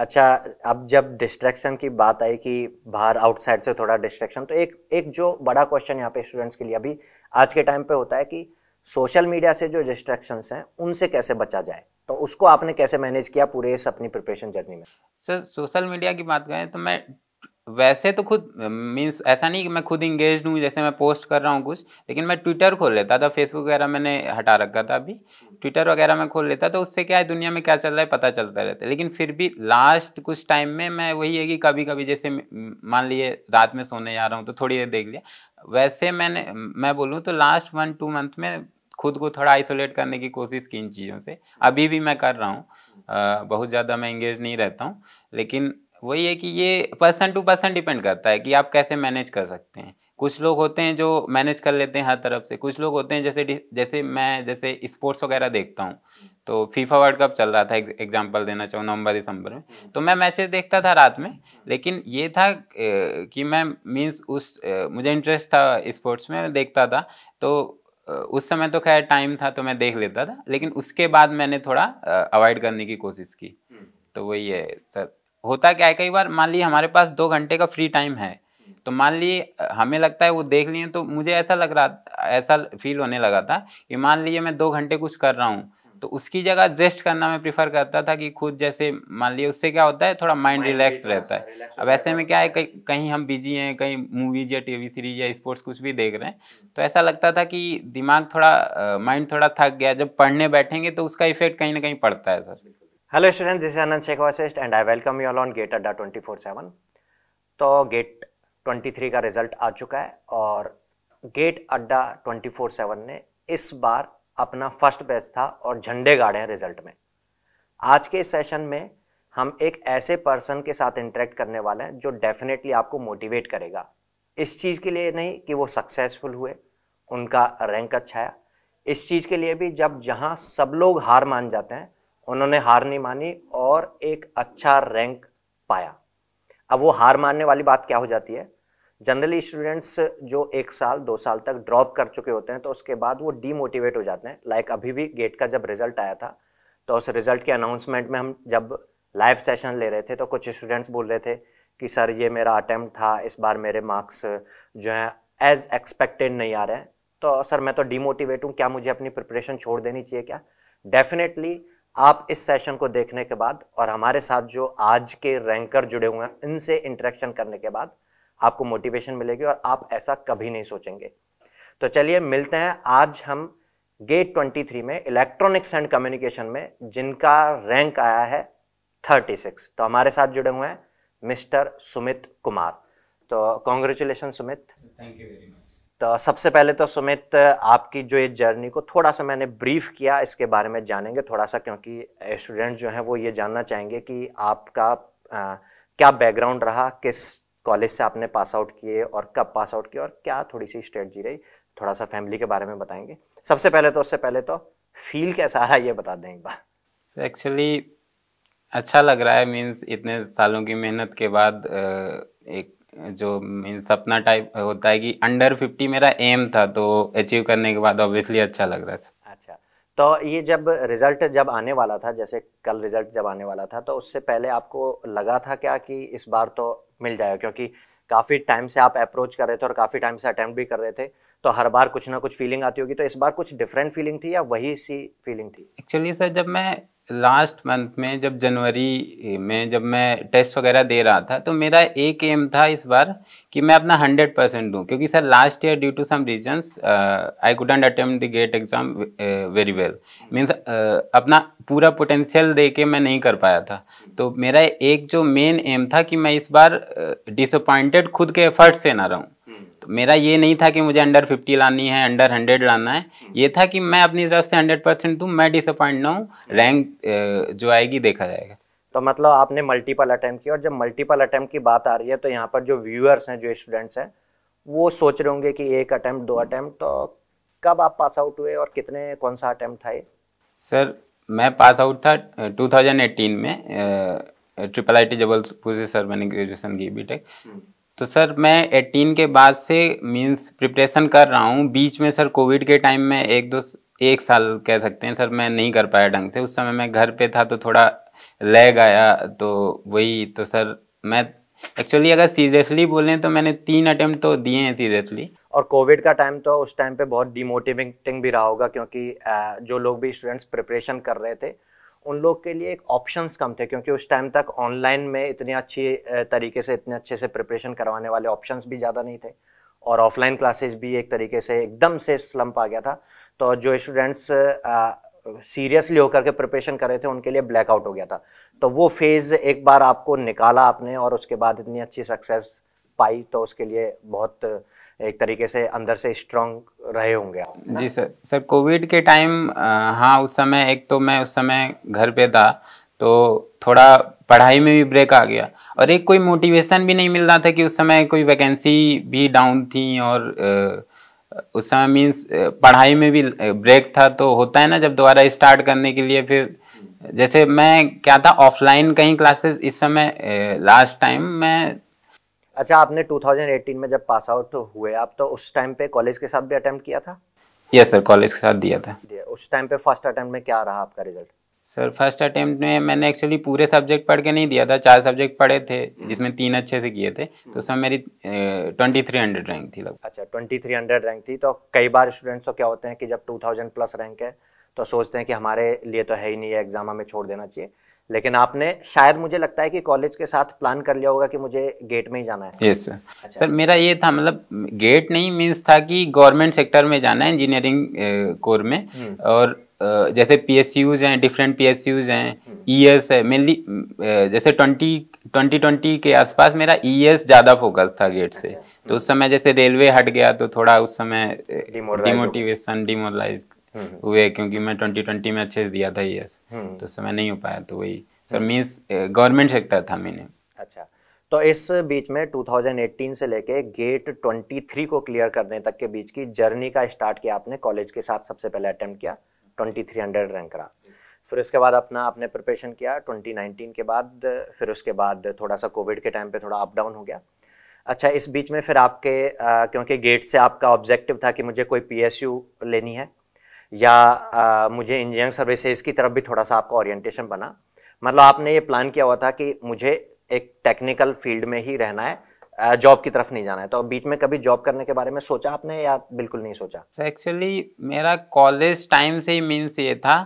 अच्छा अब जब डिस्ट्रैक्शन की बात आई कि बाहर आउटसाइड से थोड़ा डिस्ट्रैक्शन तो एक एक जो बड़ा क्वेश्चन यहाँ पे स्टूडेंट्स के लिए अभी आज के टाइम पे होता है कि सोशल मीडिया से जो डिस्ट्रैक्शन हैं उनसे कैसे बचा जाए तो उसको आपने कैसे मैनेज किया पूरे इस अपनी प्रिपरेशन जर्नी में सर सोशल मीडिया की बात करें तो मैं वैसे तो खुद मीन्स ऐसा नहीं कि मैं खुद इंगेज हूँ जैसे मैं पोस्ट कर रहा हूँ कुछ लेकिन मैं ट्विटर खोल लेता था फेसबुक वगैरह मैंने हटा रखा था अभी ट्विटर वगैरह मैं खोल लेता तो उससे क्या है दुनिया में क्या चल रहा है पता चलता रहता है लेकिन फिर भी लास्ट कुछ टाइम में मैं वही है कि कभी कभी जैसे मान लिए रात में सोने जा रहा हूँ तो थोड़ी देर देख लिया वैसे मैंने मैं बोलूँ तो लास्ट वन टू मंथ में खुद को थोड़ा आइसोलेट करने की कोशिश की इन चीज़ों से अभी भी मैं कर रहा हूँ बहुत ज़्यादा मैं इंगेज नहीं रहता हूँ लेकिन वही है कि ये पर्सन टू पर्सन डिपेंड करता है कि आप कैसे मैनेज कर सकते हैं कुछ लोग होते हैं जो मैनेज कर लेते हैं हर तरफ से कुछ लोग होते हैं जैसे जैसे मैं जैसे स्पोर्ट्स वगैरह देखता हूँ तो फीफा वर्ल्ड कप चल रहा था एग्जांपल देना चाहूँ नवंबर दिसंबर में हम्म। तो मैं मैचेस देखता था रात में लेकिन ये था कि मैं मीन्स उस मुझे इंटरेस्ट था स्पोर्ट्स में देखता था तो उस समय तो खैर टाइम था तो मैं देख लेता था लेकिन उसके बाद मैंने थोड़ा अवॉइड करने की कोशिश की हम्म। तो वही है सर होता क्या है कई बार मान लीजिए हमारे पास दो घंटे का फ्री टाइम है तो मान लीजिए हमें लगता है वो देख लिए तो मुझे ऐसा लग रहा ऐसा फील होने लगा था कि मान लीजिए मैं दो घंटे कुछ कर रहा हूँ तो उसकी जगह रेस्ट करना मैं प्रीफर करता था कि खुद जैसे मान लीजिए उससे क्या होता है थोड़ा माइंड रिलैक्स रहता है अब ऐसे में क्या है कहीं कहीं हम बिजी हैं कहीं मूवीज या टीवी सीरीज या स्पोर्ट्स कुछ भी देख रहे हैं तो ऐसा लगता था कि दिमाग थोड़ा माइंड थोड़ा थक गया जब पढ़ने बैठेंगे तो उसका इफेक्ट कहीं ना कहीं पड़ता है sir hello student this Anand Shaikh सेस्ट and I welcome you all on GATE Adda twenty four seven तो गेट ट्वेंटी थ्री का रिजल्ट आ चुका है और gate Adda twenty four seven ने इस बार अपना फर्स्ट बैच था और झंडे गाड़े हैं रिजल्ट में आज के सेशन में हम एक ऐसे पर्सन के साथ इंटरेक्ट करने वाले हैं जो डेफिनेटली आपको मोटिवेट करेगा इस चीज़ के लिए नहीं कि वो सक्सेसफुल हुए उनका रैंक अच्छा है इस चीज़ के लिए भी जब जहाँ सब लोग हार मान जाते हैं उन्होंने हार नहीं मानी और एक अच्छा रैंक पाया अब वो हार मानने वाली बात क्या हो जाती है जनरली स्टूडेंट्स जो एक साल दो साल तक ड्रॉप कर चुके होते हैं तो उसके बाद वो डीमोटिवेट हो जाते हैं लाइक like अभी भी गेट का जब रिजल्ट आया था तो उस रिजल्ट के अनाउंसमेंट में हम जब लाइव सेशन ले रहे थे तो कुछ स्टूडेंट्स बोल रहे थे कि सर ये मेरा अटैम्प्ट था इस बार मेरे मार्क्स जो हैं एज एक्सपेक्टेड नहीं आ रहे हैं तो सर मैं तो डीमोटिवेट हूँ क्या मुझे अपनी प्रिपरेशन छोड़ देनी चाहिए क्या डेफिनेटली आप इस सेशन को देखने के बाद और हमारे साथ जो आज के रैंकर जुड़े हुए हैं इनसे इंटरेक्शन करने के बाद आपको मोटिवेशन मिलेगी और आप ऐसा कभी नहीं सोचेंगे तो चलिए मिलते हैं आज हम गेट ट्वेंटी थ्री में इलेक्ट्रॉनिक्स एंड कम्युनिकेशन में जिनका रैंक आया है थर्टी सिक्स तो हमारे साथ जुड़े हुए हैं मिस्टर सुमित कुमार तो congratulation Sumit thank you very much तो सबसे पहले तो सुमित आपकी जो ये जर्नी को थोड़ा सा मैंने ब्रीफ किया इसके बारे में जानेंगे थोड़ा सा क्योंकि स्टूडेंट जो हैं वो ये जानना चाहेंगे कि आपका आ, क्या बैकग्राउंड रहा किस कॉलेज से आपने पास आउट किए और कब पास आउट किए और क्या थोड़ी सी स्ट्रेटजी रही थोड़ा सा फैमिली के बारे में बताएंगे सबसे पहले तो उससे पहले तो फील कैसा रहा ये बता दें एक बार सर एक्चुअली अच्छा लग रहा है मीन्स इतने सालों की मेहनत के बाद एक जो मीन सपना टाइप होता है कि अंडर फिफ्टी मेरा एम था तो अचीव करने के बाद ऑब्वियसली अच्छा लग रहा है अच्छा तो ये जब रिजल्ट जब आने वाला था जैसे कल रिजल्ट जब आने वाला था तो उससे पहले आपको लगा था क्या कि इस बार तो मिल जाएगा क्योंकि काफ़ी टाइम से आप अप्रोच कर रहे थे और काफ़ी टाइम से अटैम्प्ट भी कर रहे थे तो हर बार कुछ ना कुछ फीलिंग आती होगी तो इस बार कुछ डिफरेंट फीलिंग थी या वही सी फीलिंग थी एक्चुअली सर जब मैं लास्ट मंथ में जब जनवरी में जब मैं टेस्ट वगैरह दे रहा था तो मेरा एक एम था इस बार कि मैं अपना हंड्रेड परसेंट दूँ क्योंकि sir last year due to some reasons I couldn't attempt the GATE exam very well means अपना पूरा पोटेंशियल दे के मैं नहीं कर पाया था तो मेरा एक जो मेन एम था कि मैं इस बार डिसअपॉइंटेड uh, खुद के एफर्ट से ना रहूँ मेरा ये नहीं था कि मुझे अंडर फिफ्टी लानी है अंडर हंड्रेड लाना है ये था कि मैं अपनी तरफ से हंड्रेड परसेंट दूँ मैं डिसअपॉइंट ना हूँ रैंक जो आएगी देखा जाएगा तो मतलब आपने मल्टीपल अटैम्प्ट किया और जब मल्टीपल अटैम्प्ट की बात आ रही है तो यहाँ पर जो व्यूअर्स हैं जो स्टूडेंट्स हैं वो सोच रहे होंगे कि एक अटैम्प्ट दो अटैम्प्ट तो कब आप पास आउट हुए और कितने कौन सा अटैम्प्ट था ये सर मैं पास आउट था 2018 में ट्रिपल आई टी जबलपुर से सर मैंने ग्रेजुएशन की बीटेक तो सर मैं 18 के बाद से मींस प्रिपरेशन कर रहा हूँ बीच में सर कोविड के टाइम में एक दो एक साल कह सकते हैं सर मैं नहीं कर पाया ढंग से उस समय मैं घर पे था तो थोड़ा लैग आया तो वही तो सर मैं एक्चुअली अगर सीरियसली बोलें तो मैंने तीन अटेम्प्ट तो दिए हैं सीरियसली और कोविड का टाइम तो उस टाइम पे बहुत डिमोटिवेटिंग भी रहा होगा क्योंकि जो लोग भी स्टूडेंट्स प्रिपरेशन कर रहे थे उन लोग के लिए एक ऑप्शंस कम थे क्योंकि उस टाइम तक ऑनलाइन में इतने अच्छी तरीके से इतने अच्छे से प्रिपरेशन करवाने वाले ऑप्शंस भी ज़्यादा नहीं थे और ऑफलाइन क्लासेस भी एक तरीके से एकदम से स्लम्प आ गया था तो जो स्टूडेंट्स सीरियसली होकर के प्रिपरेशन कर रहे थे उनके लिए ब्लैकआउट हो गया था तो वो फेज़ एक बार आपको निकाला आपने और उसके बाद इतनी अच्छी सक्सेस पाई तो उसके लिए बहुत एक तरीके से अंदर से स्ट्रांग रहे होंगे आप जी सर सर कोविड के टाइम हाँ उस समय एक तो मैं उस समय घर पे था तो थोड़ा पढ़ाई में भी ब्रेक आ गया और एक कोई मोटिवेशन भी नहीं मिल रहा था कि उस समय कोई वैकेंसी भी डाउन थी और उस समय मीन्स पढ़ाई में भी ब्रेक था तो होता है ना जब दोबारा स्टार्ट करने के लिए फिर जैसे मैं क्या था ऑफलाइन कहीं क्लासेस इस समय लास्ट टाइम मैं अच्छा आपने 2018 में जब पास आउट हुए आप तो उस टाइम पे कॉलेज के साथ भी अटेम्प्ट किया था यस सर कॉलेज के साथ दिया था उस टाइम पे फर्स्ट अटेम्प्ट में क्या रहा आपका रिजल्ट सर फर्स्ट अटेम्प्ट में मैंने एक्चुअली पूरे सब्जेक्ट पढ़ के नहीं दिया था चार सब्जेक्ट पढ़े थे हम्म। जिसमें तीन अच्छे से किए थे हम्म। तो उसमें मेरी ट्वेंटी थ्री हंड्रेड रैंक थी लगभग अच्छा ट्वेंटी थ्री हंड्रेड रैंक थी तो कई बार स्टूडेंट्स तो क्या होते हैं कि जब टू थाउजेंड प्लस रैंक है तो सोचते हैं कि हमारे लिए तो है ही नहीं है एग्जाम हमें छोड़ देना चाहिए लेकिन आपने शायद मुझे लगता है कि कॉलेज के साथ प्लान कर लिया होगा कि मुझे गेट में ही जाना है यस yes, सर अच्छा। सर मेरा ये था मतलब गेट नहीं मीन्स था कि गवर्नमेंट सेक्टर में जाना है इंजीनियरिंग कोर में हम्म। और जैसे पी एस यूज हैं डिफरेंट पी एस यूज हैं ई हम्म। एस e है मेनली जैसे ट्वेंटी ट्वेंटी ट्वेंटी के आसपास मेरा ई e एस ज़्यादा फोकस था गेट से अच्छा। तो उस समय जैसे रेलवे हट गया तो थोड़ा उस समय डिमोटिवेशन डिमोरलाइज हम्म। हुए क्योंकि मैं ट्वेंटी ट्वेंटी में अच्छे से दिया था यस हम्म। तो समय नहीं हो पाया तो वही सर मीन्स गवर्नमेंट सेक्टर था मैंने अच्छा तो इस बीच में 2018 से लेके गेट 23 को क्लियर करने तक के बीच की जर्नी का स्टार्ट किया आपने कॉलेज के साथ सबसे पहले अटेम्प्ट किया 2300 रैंक रहा फिर उसके बाद अपना आपने प्रिपरेशन किया 2019 के बाद फिर उसके बाद थोड़ा सा कोविड के टाइम पे थोड़ा अप डाउन हो गया अच्छा इस बीच में फिर आपके आ, क्योंकि गेट से आपका ऑब्जेक्टिव था कि मुझे कोई पी लेनी है या आ, मुझे इंजीनियरिंग सर्विसेज की तरफ भी थोड़ा सा आपका ओरिएंटेशन बना मतलब आपने ये प्लान किया हुआ था कि मुझे एक टेक्निकल फील्ड में ही रहना है जॉब की तरफ नहीं जाना है तो बीच में कभी जॉब करने के बारे में सोचा आपने या बिल्कुल नहीं सोचा एक्चुअली मेरा कॉलेज टाइम से ही मीन्स ये था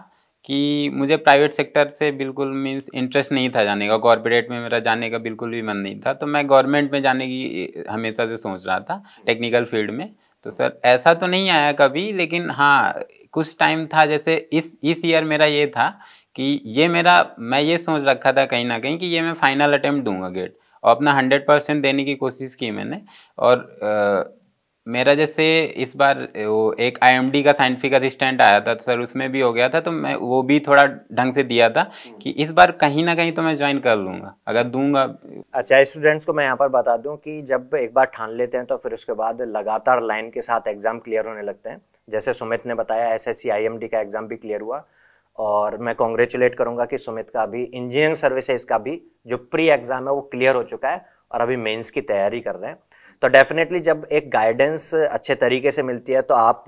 कि मुझे प्राइवेट सेक्टर से बिल्कुल मीन्स इंटरेस्ट नहीं था जाने का कॉरपोरेट में मेरा जाने का बिल्कुल भी मन नहीं था तो मैं गवर्नमेंट में जाने की हमेशा से सोच रहा था टेक्निकल फील्ड में तो सर ऐसा तो नहीं आया कभी लेकिन हाँ कुछ टाइम था जैसे इस इस ईयर मेरा ये था कि ये मेरा मैं ये सोच रखा था कहीं ना कहीं कि ये मैं फाइनल अटैम्प्ट दूंगा गेट और अपना हंड्रेड परसेंट देने की कोशिश की मैंने और मेरा जैसे इस बार वो एक आईएमडी का साइंटिफिक असिस्टेंट आया था तो सर उसमें भी हो गया था तो मैं वो भी थोड़ा ढंग से दिया था कि इस बार कहीं ना कहीं तो मैं ज्वाइन कर लूंगा अगर दूंगा अच्छा स्टूडेंट्स को मैं यहाँ पर बता दूँ कि जब एक बार ठान लेते हैं तो फिर उसके बाद लगातार लाइन के साथ एग्ज़ाम क्लियर होने लगते हैं जैसे सुमित ने बताया एस एस का एग्ज़ाम भी क्लियर हुआ और मैं कॉन्ग्रेचुलेट करूँगा कि सुमित का अभी इंजीनियरिंग सर्विसेज का भी जो प्री एग्ज़ाम है वो क्लियर हो चुका है और अभी मेन्स की तैयारी कर रहे हैं तो डेफिनेटली जब एक गाइडेंस अच्छे तरीके से मिलती है तो आप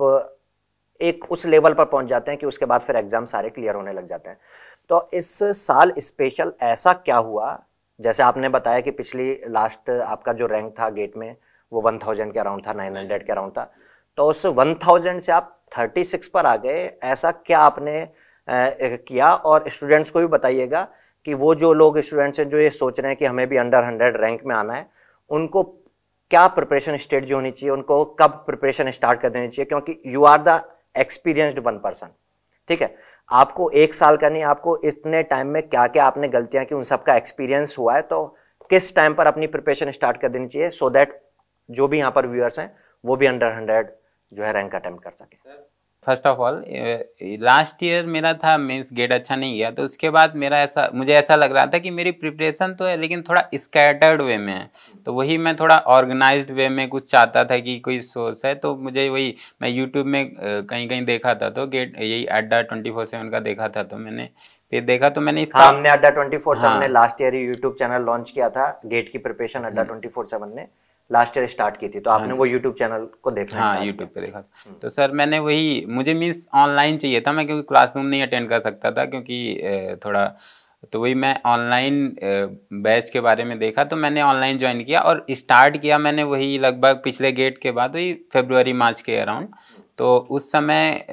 एक उस लेवल पर पहुंच जाते हैं कि उसके बाद फिर एग्जाम सारे क्लियर होने लग जाते हैं तो इस साल स्पेशल ऐसा क्या हुआ जैसे आपने बताया कि पिछली लास्ट आपका जो रैंक था गेट में वो वन थाउजेंड के अराउंड था नाइन हंड्रेड के अराउंड था तो उस वन थाउजेंड से आप थर्टी सिक्स पर आ गए ऐसा क्या आपने किया और स्टूडेंट्स को भी बताइएगा कि वो जो लोग स्टूडेंट्स हैं जो ये सोच रहे हैं कि हमें भी अंडर हंड्रेड रैंक में आना है उनको क्या प्रिपरेशन स्टेट जो होनी चाहिए उनको कब प्रिपरेशन स्टार्ट कर देनी चाहिए क्योंकि you are the experienced one person ठीक है आपको एक साल का नहीं आपको इतने टाइम में क्या क्या आपने गलतियां की उन सब का एक्सपीरियंस हुआ है तो किस टाइम पर अपनी प्रिपरेशन स्टार्ट कर देनी चाहिए सो so दैट जो भी यहाँ पर व्यूअर्स हैं वो भी अंडर हंड्रेड जो है रैंक अटैम्प्ट कर सके first of all last year मेरा था मीन्स गेट अच्छा नहीं गया तो उसके बाद मेरा ऐसा मुझे ऐसा लग रहा था कि मेरी प्रिपरेशन तो है लेकिन थोड़ा स्कैटर्ड वे में है तो वही मैं थोड़ा ऑर्गेनाइज वे में कुछ चाहता था कि कोई सोर्स है तो मुझे वही मैं यूट्यूब में कहीं कहीं देखा था तो गेट यही अड्डा ट्वेंटी फोर सेवन का देखा था तो मैंने फिर देखा तो मैंने इसका हाँ, हमने अड्डा ट्वेंटी फोर सेवन ने last year YouTube channel launch किया था गेट की preparation Adda twenty four seven ने लास्ट ईयर स्टार्ट की थी तो आपने हाँ वो यूट्यूब चैनल को देखा हाँ यूट्यूब पे देखा हम्म। तो सर मैंने वही मुझे मीन्स ऑनलाइन चाहिए था मैं क्योंकि क्लासरूम नहीं अटेंड कर सकता था क्योंकि थोड़ा तो वही मैं ऑनलाइन बैच के बारे में देखा तो मैंने ऑनलाइन ज्वाइन किया और स्टार्ट किया मैंने वही लगभग पिछले गेट के बाद वही फेब्रुवरी मार्च के अराउंड तो उस समय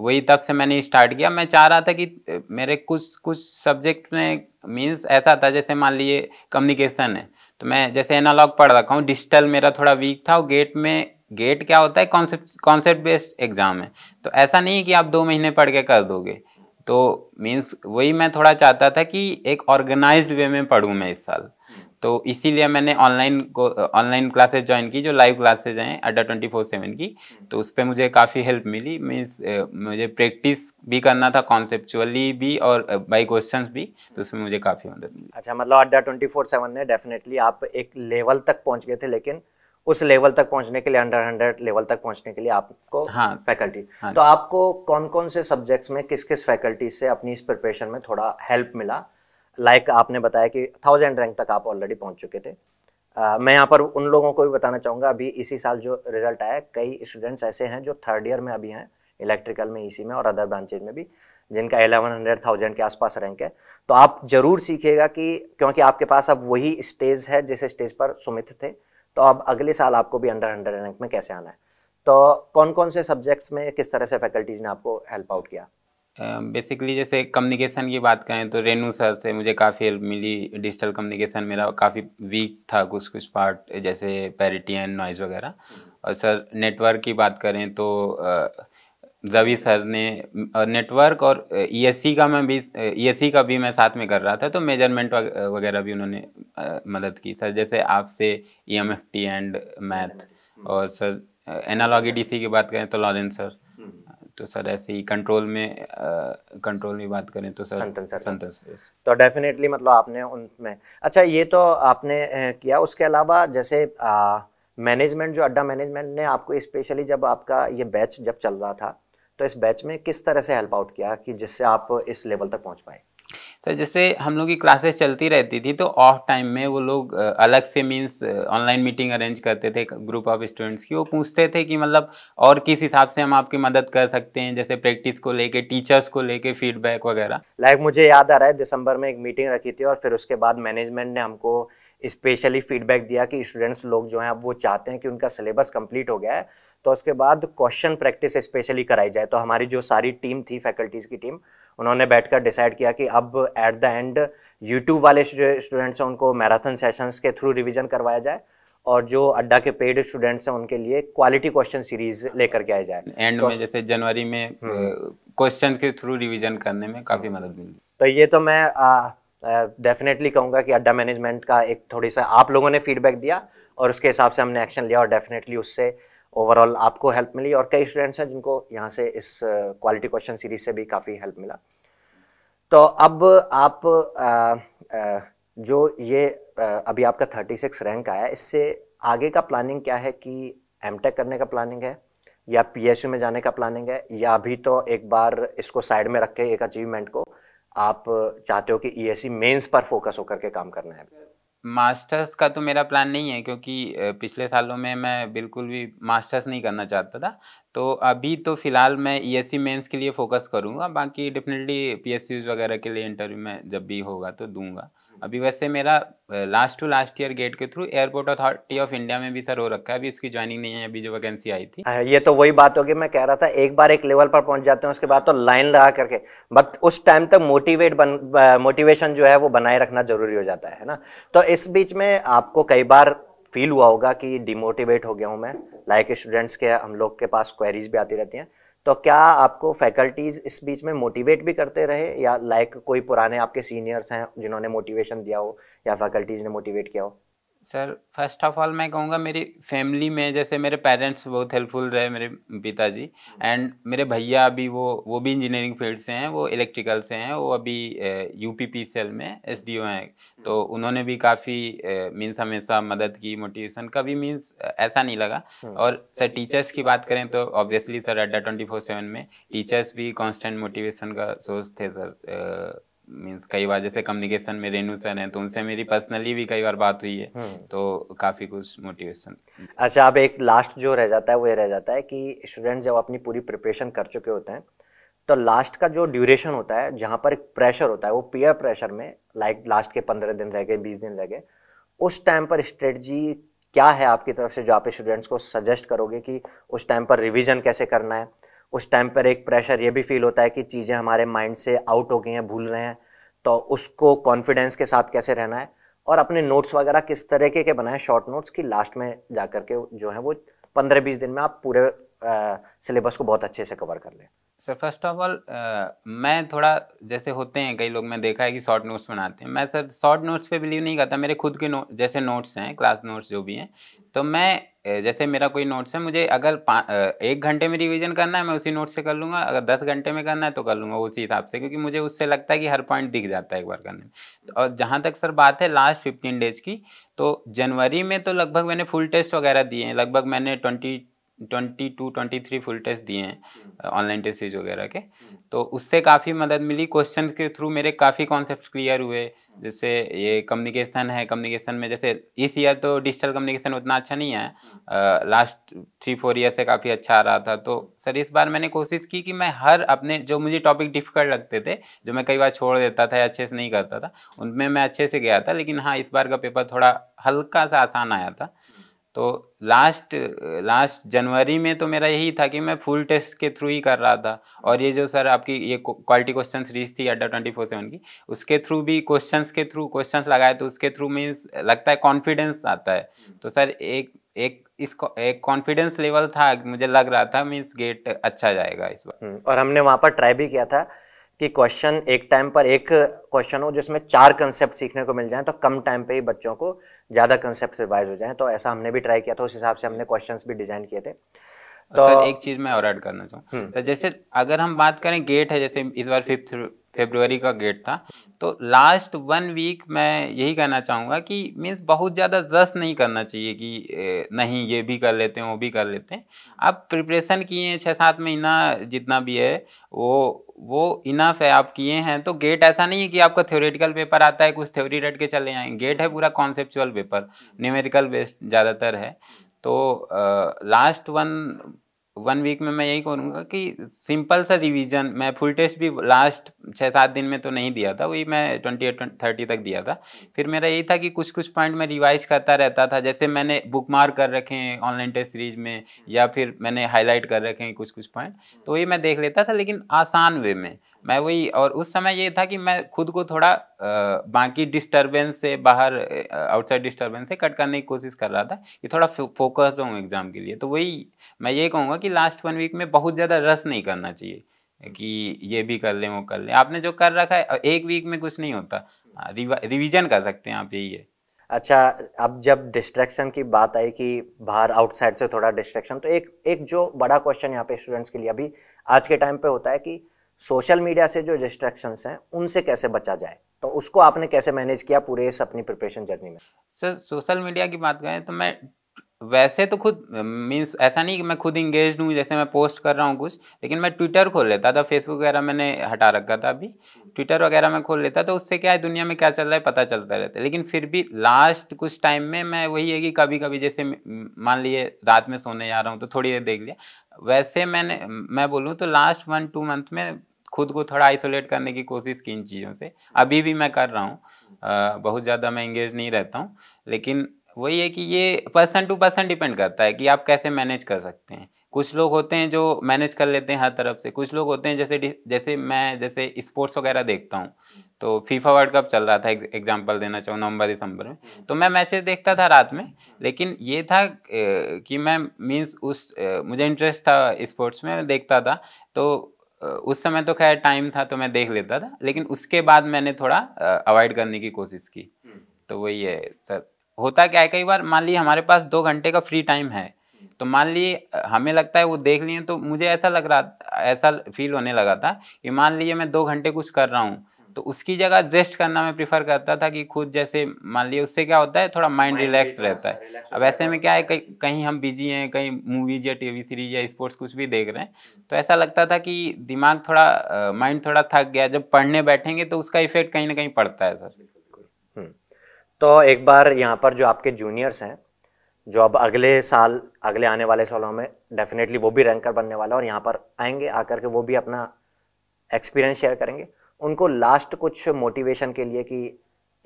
वही तब से मैंने स्टार्ट किया मैं चाह रहा था कि मेरे कुछ कुछ सब्जेक्ट में मीन्स ऐसा था जैसे मान लिए कम्युनिकेशन है तो मैं जैसे एनालॉग पढ़ रखा हूँ डिजिटल मेरा थोड़ा वीक था और गेट में गेट क्या होता है कॉन्सेप्ट कॉन्सेप्ट बेस्ड एग्ज़ाम है तो ऐसा नहीं है कि आप दो महीने पढ़ के कर दोगे तो मीन्स वही मैं थोड़ा चाहता था कि एक ऑर्गेनाइज्ड वे में पढ़ूँ मैं इस साल तो इसीलिए मैंने ऑनलाइन को ऑनलाइन क्लासेस ज्वाइन की जो लाइव क्लासेज हैं अड्डा ट्वेंटी फोर सेवन की हम्म। तो उस पर मुझे काफ़ी हेल्प मिली मीन्स मुझे प्रैक्टिस भी करना था कॉन्सेप्चुअली भी और बाई क्वेश्चन भी तो उसमें मुझे काफ़ी मदद मिली अच्छा मतलब अड्डा ट्वेंटी फोर सेवन ने डेफिनेटली आप एक लेवल तक पहुँच गए थे लेकिन उस लेवल तक पहुंचने के लिए अंडर हंड्रेड लेवल तक पहुंचने के लिए आपको हाँ फैकल्टी हाँ, तो आपको कौन कौन से सब्जेक्ट्स में किस किस फैकल्टी से अपनी इस प्रिपरेशन में थोड़ा हेल्प मिला लाइक like आपने बताया कि थाउजेंड रैंक तक आप ऑलरेडी पहुंच चुके थे uh, मैं यहाँ पर उन लोगों को भी बताना चाहूँगा अभी इसी साल जो रिजल्ट आया कई स्टूडेंट्स ऐसे हैं जो थर्ड ईयर में अभी हैं इलेक्ट्रिकल में इसी e में और अदर ब्रांचेज में भी जिनका एलेवन हंड्रेड थाउजेंड के आसपास रैंक है तो आप जरूर सीखिएगा कि क्योंकि आपके पास अब वही स्टेज है जिस स्टेज पर सुमित थे तो अब अगले साल आपको भी अंडर हंड्रेड रैंक में कैसे आना है तो कौन कौन से सब्जेक्ट्स में किस तरह से फैकल्टीज ने आपको हेल्प आउट किया बेसिकली जैसे कम्युनिकेशन की बात करें तो रेनू सर से मुझे काफ़ी हेल्प मिली डिजिटल कम्युनिकेशन मेरा काफ़ी वीक था कुछ कुछ पार्ट जैसे पैरिटी एंड नॉइज़ वगैरह और सर नेटवर्क की बात करें तो रवि सर ने और नेटवर्क और ई का मैं भी ई e का भी मैं साथ में कर रहा था तो मेजरमेंट वगैरह भी उन्होंने मदद की सर जैसे आपसे E M F T and math और सर एनालॉगी सी की बात करें तो लॉरेंस सर तो सर ऐसे ही कंट्रोल में कंट्रोल में बात करें तो सर संतन सर संतन सर तो डेफिनेटली मतलब आपने उनमें अच्छा ये तो आपने किया उसके अलावा जैसे मैनेजमेंट जो अड्डा मैनेजमेंट ने आपको स्पेशली जब आपका ये बैच जब चल रहा था तो इस बैच में किस तरह से हेल्प आउट किया कि जिससे आप इस लेवल तक पहुंच पाए सर तो जैसे हम लोग की क्लासेस चलती रहती थी तो ऑफ टाइम में वो लोग अलग से मीन्स ऑनलाइन मीटिंग अरेंज करते थे ग्रुप ऑफ स्टूडेंट्स की वो पूछते थे कि मतलब और किस हिसाब से हम आपकी मदद कर सकते हैं जैसे प्रैक्टिस को लेके टीचर्स को लेके फीडबैक वगैरह लाइक मुझे याद आ रहा है दिसंबर में एक मीटिंग रखी थी और फिर उसके बाद मैनेजमेंट ने हमको स्पेशली फीडबैक दिया कि स्टूडेंट्स लोग जो हैं अब वो चाहते हैं कि उनका सिलेबस कंप्लीट हो गया है तो उसके बाद क्वेश्चन प्रैक्टिस स्पेशली कराई जाए तो हमारी जो सारी टीम थी फैकल्टीज़ की टीम उन्होंने बैठकर डिसाइड किया कि अब एट द एंड यूट्यूब वाले स्टूडेंट्स हैं उनको मैराथन सेशंस के थ्रू रिविजन करवाया जाए और जो अड्डा के पेड स्टूडेंट्स हैं उनके लिए क्वालिटी क्वेश्चन सीरीज लेकर के आए जाए एंड तो में जैसे जनवरी में क्वेश्चन हम्म। के थ्रू रिविजन करने में काफ़ी मदद मिली तो ये तो मैं डेफिनेटली uh, कहूंगा कि अड्डा मैनेजमेंट का एक थोड़ी सा आप लोगों ने फीडबैक दिया और उसके हिसाब से हमने एक्शन लिया और डेफिनेटली उससे uh, ओवरऑल आपको हेल्प मिली और कई स्टूडेंट्स हैं जिनको यहाँ से इस क्वालिटी क्वेश्चन सीरीज से भी काफ़ी हेल्प मिला तो अब आप आ, uh, आ, uh, जो ये आ, uh, अभी आपका 36 रैंक आया इससे आगे का प्लानिंग क्या है कि एम करने का प्लानिंग है या पीएसयू में जाने का प्लानिंग है या अभी तो एक बार इसको साइड में रख के एक अचीवमेंट को आप चाहते हो कि ईएससी e मेंस e पर फोकस होकर के काम करना है मास्टर्स का तो मेरा प्लान नहीं है क्योंकि पिछले सालों में मैं बिल्कुल भी मास्टर्स नहीं करना चाहता था तो अभी तो फ़िलहाल मैं ई एस मेंस के लिए फ़ोकस करूँगा बाकी डेफिनेटली पी वगैरह के लिए इंटरव्यू में जब भी होगा तो दूंगा अभी वैसे मेरा last to last year GATE के through airport authority of India में भी सर हो रखा है अभी उसकी ज्वाइनिंग नहीं है अभी जो वैकेंसी आई थी हाँ, ये तो वही बात होगी मैं कह रहा था एक बार एक लेवल पर पहुंच जाते हैं उसके बाद तो लाइन लगा करके बट उस टाइम तक मोटिवेट बन मोटिवेशन जो है वो बनाए रखना जरूरी हो जाता है ना तो इस बीच में आपको कई बार फील हुआ होगा कि डिमोटिवेट हो गया हूँ मैं लाइक स्टूडेंट्स के हम लोग के पास क्वेरीज भी आती रहती हैं तो क्या आपको फैकल्टीज़ इस बीच में मोटिवेट भी करते रहे या लाइक कोई पुराने आपके सीनियर्स हैं जिन्होंने मोटिवेशन दिया हो या फैकल्टीज़ ने मोटिवेट किया हो सर फर्स्ट ऑफ ऑल मैं कहूँगा मेरी फैमिली में जैसे मेरे पेरेंट्स बहुत हेल्पफुल रहे मेरे पिताजी एंड हम्म। मेरे भैया अभी वो वो भी इंजीनियरिंग फील्ड से हैं वो इलेक्ट्रिकल से हैं वो अभी यू पी पी सेल में एस डी ओ हैं हम्म। तो उन्होंने भी काफ़ी मीन्स हमेशा मदद की मोटिवेशन कभी मीन्स ऐसा नहीं लगा हम्म। और सर टीचर्स की बात करें तो obviously sir Adda twenty four seven में टीचर्स भी कॉन्स्टेंट मोटिवेशन का सोर्स थे सर मीन्स कई बार जैसे कम्युनिकेशन में रेनू सर हैं तो उनसे मेरी पर्सनली भी कई बार बात हुई है हम्म। तो काफ़ी कुछ मोटिवेशन अच्छा अब एक लास्ट जो रह जाता है वो ये रह जाता है कि स्टूडेंट जब अपनी पूरी प्रिपरेशन कर चुके होते हैं तो लास्ट का जो ड्यूरेशन होता है जहाँ पर एक प्रेशर होता है वो पीयर प्रेशर में लाइक लास्ट के पंद्रह दिन रह गए बीस दिन रह गए उस टाइम पर स्ट्रेटजी क्या है आपकी तरफ से जो आप स्टूडेंट्स को सजेस्ट करोगे कि उस टाइम पर रिविजन कैसे करना है उस टाइम पर एक प्रेशर ये भी फील होता है कि चीज़ें हमारे माइंड से आउट हो गई हैं भूल रहे हैं तो उसको कॉन्फिडेंस के साथ कैसे रहना है और अपने नोट्स वगैरह किस तरीके के बनाएं शॉर्ट नोट्स की लास्ट में जा कर के जो है वो पंद्रह बीस दिन में आप पूरे सिलेबस को बहुत अच्छे से कवर कर लें सर फर्स्ट ऑफ ऑल मैं थोड़ा जैसे होते हैं कई लोग मैं देखा है कि शॉर्ट नोट्स बनाते हैं मैं सर शॉर्ट नोट्स पे बिलीव नहीं करता मेरे खुद के नोट जैसे नोट्स हैं क्लास नोट्स जो भी हैं तो मैं जैसे मेरा कोई नोट्स है मुझे अगर एक घंटे में रिवीजन करना है मैं उसी नोट से कर लूँगा अगर दस घंटे में करना है तो कर लूँगा उसी हिसाब से क्योंकि मुझे उससे लगता है कि हर पॉइंट दिख जाता है एक बार करने में तो और जहाँ तक सर बात है लास्ट फिफ्टीन डेज की तो जनवरी में तो लगभग मैंने फुल टेस्ट वगैरह दिए हैं लगभग मैंने twenty twenty two twenty three full test दिए हैं ऑनलाइन टेस्ट सीरीज वगैरह के तो उससे काफ़ी मदद मिली क्वेश्चन के थ्रू मेरे काफ़ी कॉन्सेप्ट क्लियर हुए जैसे ये कम्युनिकेशन है कम्युनिकेशन में जैसे इस e ईयर तो डिजिटल कम्युनिकेशन उतना अच्छा नहीं है लास्ट थ्री फोर ईयर से काफ़ी अच्छा आ रहा था तो सर इस बार मैंने कोशिश की कि मैं हर अपने जो मुझे टॉपिक डिफिकल्ट लगते थे जो मैं कई बार छोड़ देता था या अच्छे से नहीं करता था उनमें मैं अच्छे से गया था लेकिन हाँ इस बार का पेपर थोड़ा हल्का सा आसान आया था तो लास्ट लास्ट जनवरी में तो मेरा यही था कि मैं फुल टेस्ट के थ्रू ही कर रहा था और ये जो सर आपकी ये क्वालिटी क्वेश्चन सीरीज थी अड्डा ट्वेंटी फोर सेवन की उसके थ्रू भी क्वेश्चन के थ्रू क्वेश्चन लगाए तो उसके थ्रू मीन्स लगता है कॉन्फिडेंस आता है तो सर एक एक इस एक कॉन्फिडेंस लेवल था मुझे लग रहा था मीन्स गेट अच्छा जाएगा इस बार हम्म, और हमने वहाँ पर ट्राई भी किया था कि क्वेश्चन एक टाइम पर एक क्वेश्चन हो जिसमें चार कंसेप्ट सीखने को मिल जाए तो कम टाइम पे ही बच्चों को ज़्यादा कंसेप्ट रिवाइज हो जाए तो ऐसा हमने भी ट्राई किया था उस हिसाब से हमने क्वेश्चंस भी डिज़ाइन किए थे तो, सर एक चीज मैं और ऐड करना चाहूँ हम्म। तो जैसे अगर हम बात करें गेट है जैसे इस बार फिफ्थ फेब्रुवरी का गेट था तो लास्ट वन वीक मैं यही कहना चाहूँगा कि मीन्स बहुत ज़्यादा जस नहीं करना चाहिए कि नहीं ये भी कर लेते हैं वो भी कर लेते हैं आप प्रिपरेशन किए हैं छः सात महीना जितना भी है वो वो इनफ है आप किए हैं तो गेट ऐसा नहीं है कि आपका थ्योरेटिकल पेपर आता है कुछ थ्योरी रट के चले जाएँ गेट है पूरा कॉन्सेप्चुअल पेपर न्यूमेरिकल बेस्ड ज़्यादातर है तो लास्ट वन वन वीक में मैं यही करूँगा कि सिंपल सा रिवीजन मैं फुल टेस्ट भी लास्ट छः सात दिन में तो नहीं दिया था वही मैं ट्वेंटी एट थर्टी तक दिया था फिर मेरा यही था कि कुछ कुछ पॉइंट मैं रिवाइज करता रहता था जैसे मैंने बुक मार्क कर रखे हैं ऑनलाइन टेस्ट सीरीज में या फिर मैंने हाईलाइट कर रखे हैं कुछ कुछ पॉइंट तो वही मैं देख लेता था लेकिन आसान वे में मैं वही और उस समय ये था कि मैं खुद को थोड़ा आ, बाकी डिस्टरबेंस से बाहर आउटसाइड डिस्टरबेंस से कट करने की कोशिश कर रहा था कि थोड़ा फोकस्ड हूँ एग्ज़ाम के लिए तो वही मैं ये कहूँगा कि लास्ट वन वीक में बहुत ज़्यादा रस नहीं करना चाहिए कि ये भी कर लें वो कर लें आपने जो कर रखा है एक वीक में कुछ नहीं होता हाँ, रिविजन कर सकते हैं आप यही है अच्छा अब जब डिस्ट्रैक्शन की बात आई कि बाहर आउटसाइड से थोड़ा डिस्ट्रैक्शन तो एक एक जो बड़ा क्वेश्चन यहाँ पे स्टूडेंट्स के लिए अभी आज के टाइम पे होता है कि सोशल मीडिया से जो डिस्ट्रैक्शंस हैं उनसे कैसे बचा जाए तो उसको आपने कैसे मैनेज किया पूरे इस अपनी प्रिपरेशन जर्नी में सर सोशल मीडिया की बात करें तो मैं वैसे तो खुद मीन्स ऐसा नहीं कि मैं खुद इंगेज हूँ जैसे मैं पोस्ट कर रहा हूँ कुछ लेकिन मैं ट्विटर खोल लेता था फेसबुक वगैरह मैंने हटा रखा था अभी ट्विटर वगैरह मैं खोल लेता तो उससे क्या है दुनिया में क्या चल रहा है पता चलता रहता है लेकिन फिर भी लास्ट कुछ टाइम में मैं वही है कि कभी कभी जैसे मान लीजिए रात में सोने जा रहा हूँ तो थोड़ी देर देख लिया वैसे मैंने मैं बोलूँ तो लास्ट वन टू मंथ में खुद को थोड़ा आइसोलेट करने की कोशिश की इन चीज़ों से अभी भी मैं कर रहा हूँ बहुत ज़्यादा मैं इंगेज नहीं रहता हूँ लेकिन वही है कि ये पर्सन टू पर्सन डिपेंड करता है कि आप कैसे मैनेज कर सकते हैं कुछ लोग होते हैं जो मैनेज कर लेते हैं हर तरफ से कुछ लोग होते हैं जैसे जैसे मैं जैसे स्पोर्ट्स वगैरह देखता हूँ तो फीफा वर्ल्ड कप चल रहा था एग्जांपल देना चाहूँ नवंबर दिसंबर में तो मैं मैचेस देखता था रात में लेकिन ये था कि मैं मींस उस मुझे इंटरेस्ट था स्पोर्ट्स में देखता था तो उस समय तो खैर टाइम था तो मैं देख लेता था लेकिन उसके बाद मैंने थोड़ा अवॉइड करने की कोशिश की हम्म। तो वही है सर होता क्या है कई बार मान लीजिए हमारे पास दो घंटे का फ्री टाइम है तो मान लीजिए हमें लगता है वो देख लिए तो मुझे ऐसा लग रहा ऐसा फील होने लगा था कि मान लीजिए मैं दो घंटे कुछ कर रहा हूँ तो उसकी जगह रेस्ट करना मैं प्रीफर करता था कि खुद जैसे मान लीजिए उससे क्या होता है थोड़ा माइंड रिलैक्स रहता है अब ऐसे में क्या है कहीं कहीं हम बिजी हैं कहीं मूवीज या टीवी सीरीज या स्पोर्ट्स कुछ भी देख रहे हैं हम्म। तो ऐसा लगता था कि दिमाग थोड़ा माइंड थोड़ा थक गया जब पढ़ने बैठेंगे तो उसका इफेक्ट कहीं ना कहीं पड़ता है सर तो एक बार यहाँ पर जो आपके जूनियर्स हैं जो अब अगले साल अगले आने वाले सालों में डेफिनेटली वो भी रैंकर बनने वाला और यहाँ पर आएंगे आकर के वो भी अपना एक्सपीरियंस शेयर करेंगे उनको लास्ट कुछ मोटिवेशन के लिए कि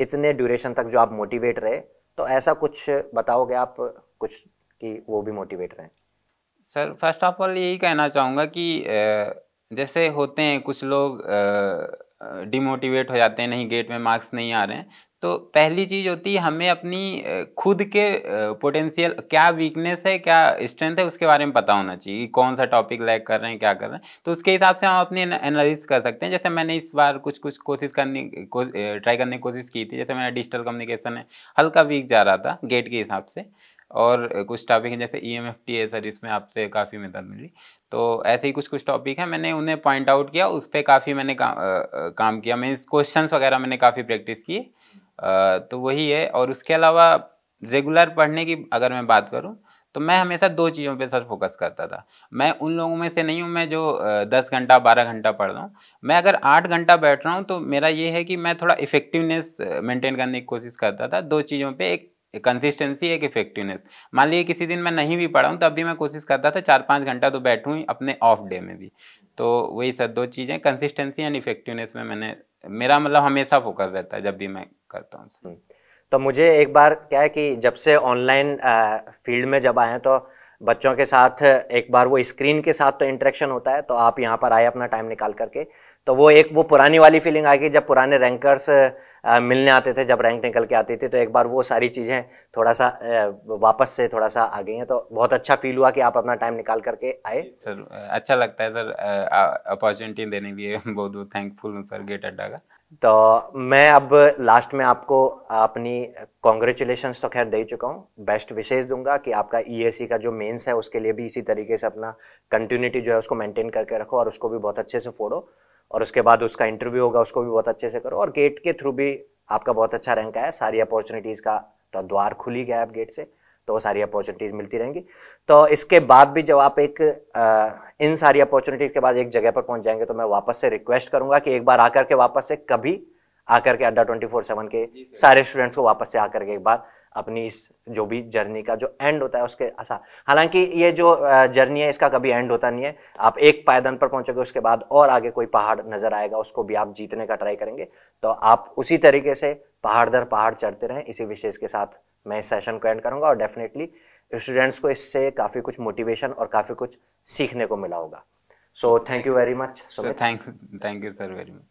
इतने ड्यूरेशन तक जो आप मोटिवेट रहे तो ऐसा कुछ बताओगे आप कुछ कि वो भी मोटिवेट रहें सर फर्स्ट ऑफ ऑल यही कहना चाहूँगा कि जैसे होते हैं कुछ लोग डिमोटिवेट हो जाते हैं नहीं गेट में मार्क्स नहीं आ रहे हैं तो पहली चीज़ होती है हमें अपनी खुद के पोटेंशियल क्या वीकनेस है क्या स्ट्रेंथ है उसके बारे में पता होना चाहिए कौन सा टॉपिक लैक कर रहे हैं क्या कर रहे हैं तो उसके हिसाब से हम अपनी एनालिसिस कर सकते हैं जैसे मैंने इस बार कुछ कुछ कोशिश करने को, ट्राई करने की कोशिश की थी जैसे मेरा डिजिटल कम्युनिकेशन है हल्का वीक जा रहा था गेट के हिसाब से और कुछ टॉपिक हैं जैसे ई एम एफ टी है सर इसमें आपसे काफ़ी मदद मिली तो ऐसे ही कुछ कुछ टॉपिक हैं मैंने उन्हें पॉइंट आउट किया उस पर काफ़ी मैंने का, आ, काम किया मीन्स क्वेश्चन वगैरह मैंने काफ़ी प्रैक्टिस की आ, तो वही है और उसके अलावा रेगुलर पढ़ने की अगर मैं बात करूँ तो मैं हमेशा दो चीज़ों पे सर फोकस करता था मैं उन लोगों में से नहीं हूँ मैं जो दस घंटा बारह घंटा पढ़ रहा हूँ मैं अगर आठ घंटा बैठ रहा हूँ तो मेरा ये है कि मैं थोड़ा इफेक्टिवनेस मेंटेन करने की कोशिश करता था दो चीज़ों पे एक कंसिस्टेंसी एक इफेक्टिवनेस मान लीजिए किसी दिन मैं नहीं भी पढ़ाऊँ तब भी मैं कोशिश करता था चार पाँच घंटा तो बैठूँ अपने ऑफ डे में भी तो वही सर दो चीज़ें कंसिस्टेंसी एंड इफेक्टिवनेस में मैंने मेरा मतलब हमेशा फोकस रहता है जब भी मैं करता हूँ हम्म। तो मुझे एक बार क्या है कि जब से ऑनलाइन फील्ड में जब आए तो बच्चों के साथ एक बार वो स्क्रीन के साथ तो इंटरेक्शन होता है तो आप यहाँ पर आए अपना टाइम निकाल करके तो वो एक वो पुरानी वाली फीलिंग आ गई जब पुराने रैंकर्स आ, मिलने आते थे जब रैंक निकल के आती थी तो एक बार वो सारी चीज़ें थोड़ा सा वापस से थोड़ा सा आ गई हैं तो बहुत अच्छा फील हुआ कि आप अपना टाइम निकाल करके आए सर अच्छा लगता है सर अपॉर्चुनिटी देने के लिए बहुत बहुत थैंकफुल हूँ सर गेट अड्डा का तो मैं अब लास्ट में आपको अपनी कॉन्ग्रेचुलेशन तो खैर दे चुका हूँ बेस्ट विशेष दूंगा कि आपका ई e का जो मेन्स है उसके लिए भी इसी तरीके से अपना कंटिन्यूटी जो है उसको मेंटेन करके रखो और उसको भी बहुत अच्छे से फोड़ो और उसके बाद उसका इंटरव्यू होगा उसको भी बहुत अच्छे से करो और गेट के थ्रू भी आपका बहुत अच्छा रैंक आया सारी अपॉर्चुनिटीज़ का तो द्वार खुल ही गया आप गेट से तो वो सारी अपॉर्चुनिटीज़ मिलती रहेंगी तो इसके बाद भी जब आप एक आ, इन सारी अपॉर्चुनिटीज़ के बाद एक जगह पर पहुंच जाएंगे तो मैं वापस से रिक्वेस्ट करूंगा कि एक बार आकर के वापस से कभी आकर के अड्डा ट्वेंटी फोर सेवन के सारे स्टूडेंट्स को वापस से आकर के एक बार अपनी इस जो भी जर्नी का जो एंड होता है उसके ऐसा हालांकि ये जो जर्नी है इसका कभी एंड होता नहीं है आप एक पायदान पर पहुंचोगे उसके बाद और आगे कोई पहाड़ नजर आएगा उसको भी आप जीतने का ट्राई करेंगे तो आप उसी तरीके से पहाड़ दर पहाड़ चढ़ते रहें इसी विशेष के साथ मैं इस सेशन को एंड करूंगा और डेफिनेटली स्टूडेंट्स को इससे काफ़ी कुछ मोटिवेशन और काफ़ी कुछ सीखने को मिला होगा so thank you very much thank thank you sir very much